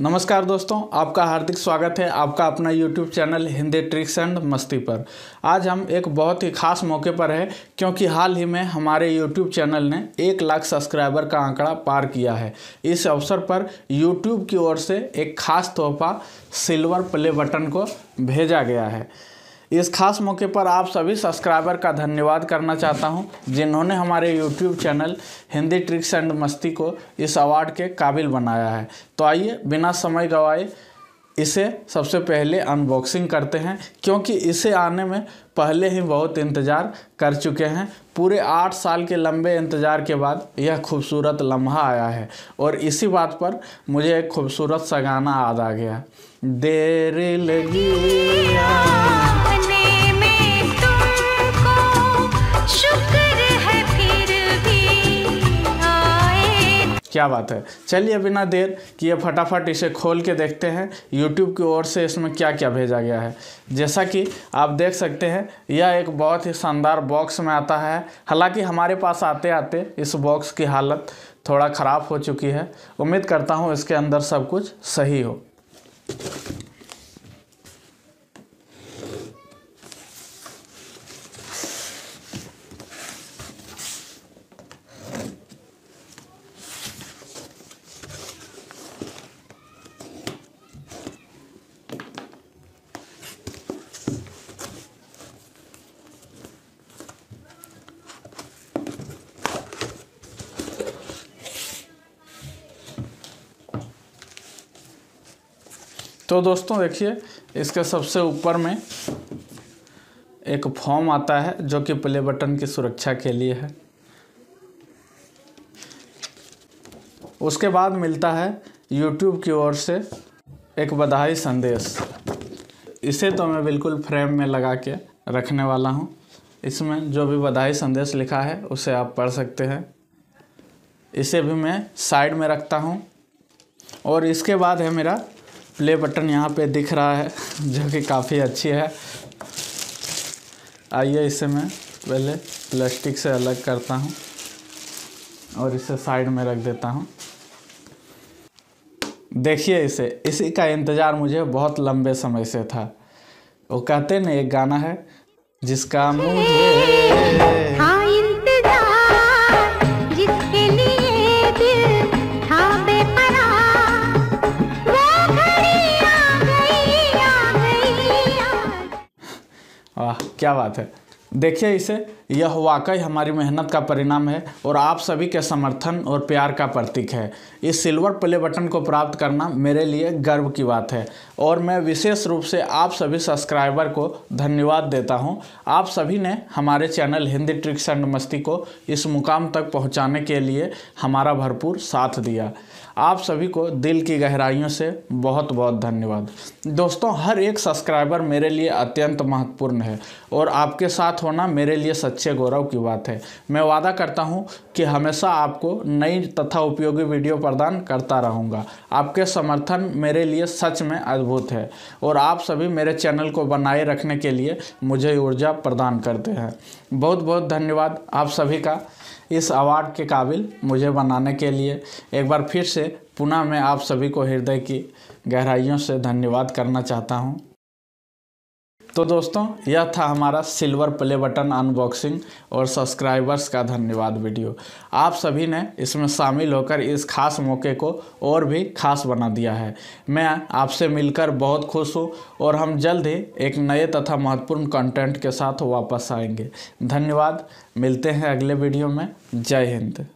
नमस्कार दोस्तों आपका हार्दिक स्वागत है आपका अपना YouTube channel Hindi tricks and मस्ती पर आज हम एक बहुत ही खास मौके पर है क्योंकि हाल ही में हमारे यूट्यूब चैनल ने एक लाख सब्सक्राइबर का आंकड़ा पार किया है इस अवसर पर यूट्यूब की ओर से एक खास तोहफा सिल्वर प्ले बटन को भेजा गया है इस खास मौके पर आप सभी सब्सक्राइबर का धन्यवाद करना चाहता हूं जिन्होंने हमारे YouTube channel Hindi tricks and मस्ती को इस अवार्ड के काबिल बनाया है तो आइए बिना समय गवाए इसे सबसे पहले अनबॉक्सिंग करते हैं क्योंकि इसे आने में पहले ही बहुत इंतज़ार कर चुके हैं पूरे आठ साल के लंबे इंतज़ार के बाद यह खूबसूरत लम्हा आया है और इसी बात पर मुझे एक खूबसूरत सा गाना याद आ गया देर लगी क्या बात है चलिए बिना देर कि ये फटाफट इसे खोल के देखते हैं यूट्यूब की ओर से इसमें क्या क्या भेजा गया है जैसा कि आप देख सकते हैं यह एक बहुत ही शानदार बॉक्स में आता है हालांकि हमारे पास आते आते इस बॉक्स की हालत थोड़ा ख़राब हो चुकी है उम्मीद करता हूँ इसके अंदर सब कुछ सही हो तो दोस्तों देखिए इसके सबसे ऊपर में एक फॉर्म आता है जो कि प्ले बटन की सुरक्षा के लिए है उसके बाद मिलता है यूट्यूब की ओर से एक बधाई संदेश इसे तो मैं बिल्कुल फ्रेम में लगा के रखने वाला हूँ इसमें जो भी बधाई संदेश लिखा है उसे आप पढ़ सकते हैं इसे भी मैं साइड में रखता हूँ और इसके बाद है मेरा प्ले बटन यहाँ पे दिख रहा है जो कि काफ़ी अच्छी है आइए इसे मैं पहले प्लास्टिक से अलग करता हूँ और इसे साइड में रख देता हूँ देखिए इसे इसी का इंतज़ार मुझे बहुत लंबे समय से था वो कहते ना एक गाना है जिसका मुझे हाँ। क्या बात है देखिए इसे यह वाकई हमारी मेहनत का परिणाम है और आप सभी के समर्थन और प्यार का प्रतीक है इस सिल्वर प्ले बटन को प्राप्त करना मेरे लिए गर्व की बात है और मैं विशेष रूप से आप सभी सब्सक्राइबर को धन्यवाद देता हूं। आप सभी ने हमारे चैनल हिंदी ट्रिक्स एंड मस्ती को इस मुकाम तक पहुंचाने के लिए हमारा भरपूर साथ दिया आप सभी को दिल की गहराइयों से बहुत बहुत धन्यवाद दोस्तों हर एक सब्सक्राइबर मेरे लिए अत्यंत महत्वपूर्ण है और आपके साथ होना मेरे लिए सच्चे गौरव की बात है मैं वादा करता हूँ कि हमेशा आपको नई तथा उपयोगी वीडियो प्रदान करता रहूँगा आपके समर्थन मेरे लिए सच में अद्भुत है और आप सभी मेरे चैनल को बनाए रखने के लिए मुझे ऊर्जा प्रदान करते हैं बहुत बहुत धन्यवाद आप सभी का इस अवार्ड के काबिल मुझे बनाने के लिए एक बार फिर से पुनः मैं आप सभी को हृदय की गहराइयों से धन्यवाद करना चाहता हूँ तो दोस्तों यह था हमारा सिल्वर प्ले बटन अनबॉक्सिंग और सब्सक्राइबर्स का धन्यवाद वीडियो आप सभी ने इसमें शामिल होकर इस खास मौके को और भी खास बना दिया है मैं आपसे मिलकर बहुत खुश हूँ और हम जल्द ही एक नए तथा महत्वपूर्ण कंटेंट के साथ वापस आएंगे धन्यवाद मिलते हैं अगले वीडियो में जय हिंद